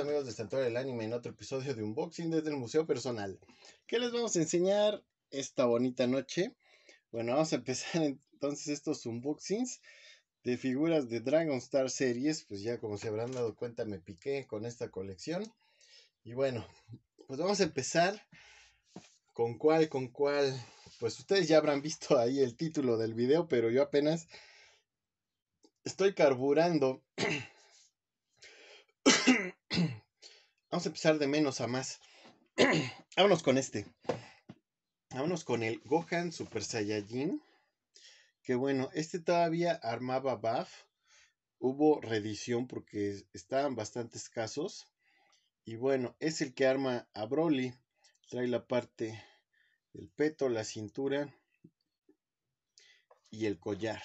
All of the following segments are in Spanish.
amigos de Santuario del Anime en otro episodio de Unboxing desde el Museo Personal. ¿Qué les vamos a enseñar esta bonita noche? Bueno, vamos a empezar entonces estos unboxings de figuras de Dragon Star Series. Pues ya como se habrán dado cuenta me piqué con esta colección. Y bueno, pues vamos a empezar con cuál, con cuál. Pues ustedes ya habrán visto ahí el título del video, pero yo apenas estoy carburando Vamos a empezar de menos a más. Vámonos con este. Vámonos con el Gohan Super Saiyajin. Que bueno, este todavía armaba buff. Hubo reedición porque estaban bastante escasos. Y bueno, es el que arma a Broly. Trae la parte del peto, la cintura y el collar.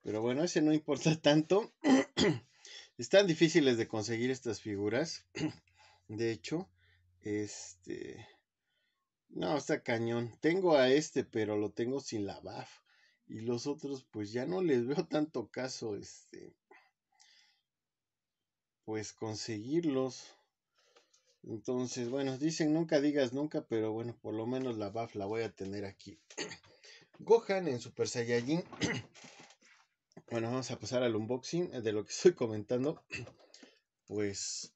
Pero bueno, ese no importa tanto. Están difíciles de conseguir estas figuras. De hecho, este... No, está cañón. Tengo a este, pero lo tengo sin la BAF. Y los otros, pues ya no les veo tanto caso, este... Pues conseguirlos. Entonces, bueno, dicen nunca digas nunca, pero bueno, por lo menos la BAF la voy a tener aquí. Gohan en Super Saiyajin. bueno, vamos a pasar al unboxing de lo que estoy comentando. Pues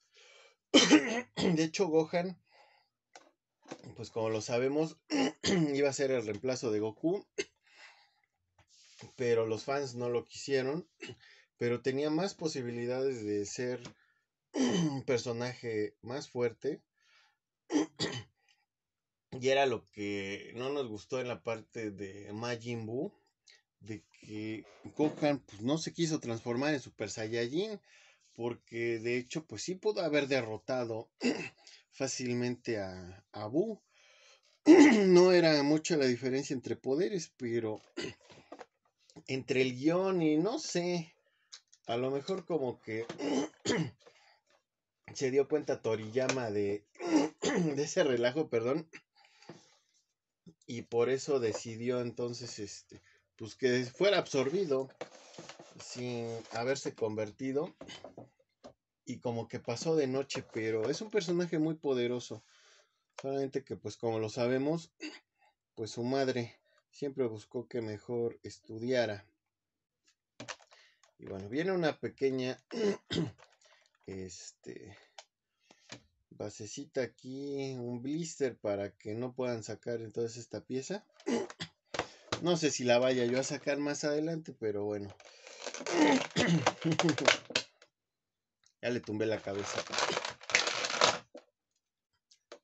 de hecho, Gohan, pues como lo sabemos, iba a ser el reemplazo de Goku, pero los fans no lo quisieron, pero tenía más posibilidades de ser un personaje más fuerte. Y era lo que no nos gustó en la parte de Majin Buu, de que Gohan pues, no se quiso transformar en Super Saiyajin, porque de hecho, pues sí pudo haber derrotado fácilmente a Abu. No era mucha la diferencia entre poderes, pero entre el guión y no sé, a lo mejor como que se dio cuenta Toriyama de, de ese relajo, perdón, y por eso decidió entonces, este, pues que fuera absorbido sin haberse convertido y como que pasó de noche, pero es un personaje muy poderoso. Solamente que pues como lo sabemos, pues su madre siempre buscó que mejor estudiara. Y bueno, viene una pequeña este basecita aquí, un blister para que no puedan sacar entonces esta pieza. No sé si la vaya yo a sacar más adelante, pero bueno. Ya le tumbé la cabeza.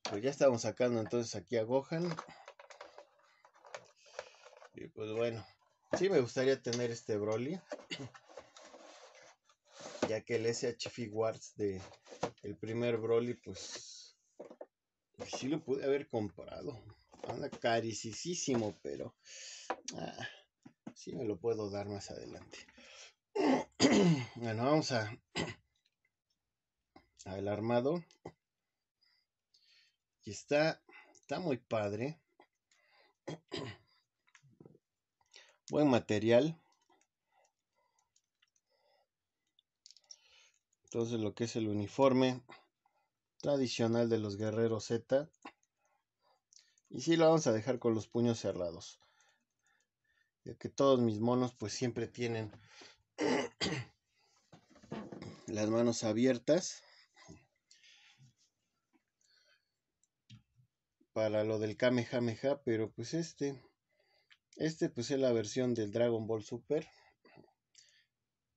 Pues ya estamos sacando entonces aquí a Gohan. Y pues bueno. Sí me gustaría tener este Broly. Ya que el SHF guards de el primer Broly, pues, pues. Sí lo pude haber comprado. Anda caricisísimo, pero. Ah, sí me lo puedo dar más adelante. Bueno, vamos a al armado. Y está, está muy padre. Buen material. Entonces lo que es el uniforme tradicional de los guerreros Z. Y si lo vamos a dejar con los puños cerrados. Ya que todos mis monos pues siempre tienen las manos abiertas. para lo del Kamehameha, pero pues este, este pues es la versión del Dragon Ball Super,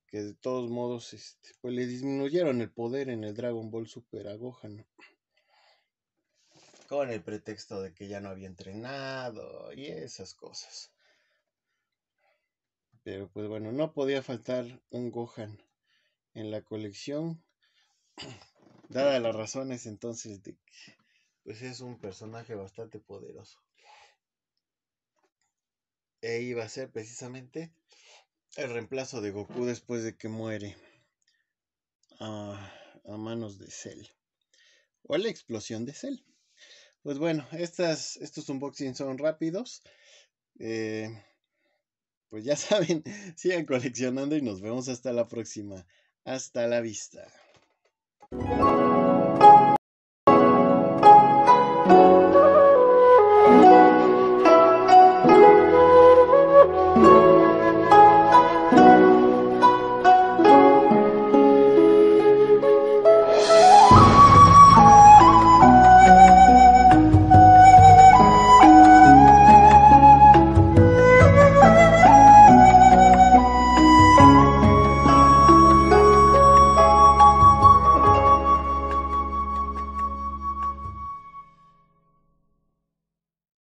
que de todos modos, este, pues le disminuyeron el poder en el Dragon Ball Super a Gohan, con el pretexto de que ya no había entrenado y esas cosas. Pero pues bueno, no podía faltar un Gohan en la colección, dada las razones entonces de que pues es un personaje bastante poderoso. E iba a ser precisamente el reemplazo de Goku después de que muere a, manos de Cell. O la explosión de Cell. Pues bueno, estas, estos unboxings son rápidos. Eh, pues ya saben, sigan coleccionando y nos vemos hasta la próxima. Hasta la vista.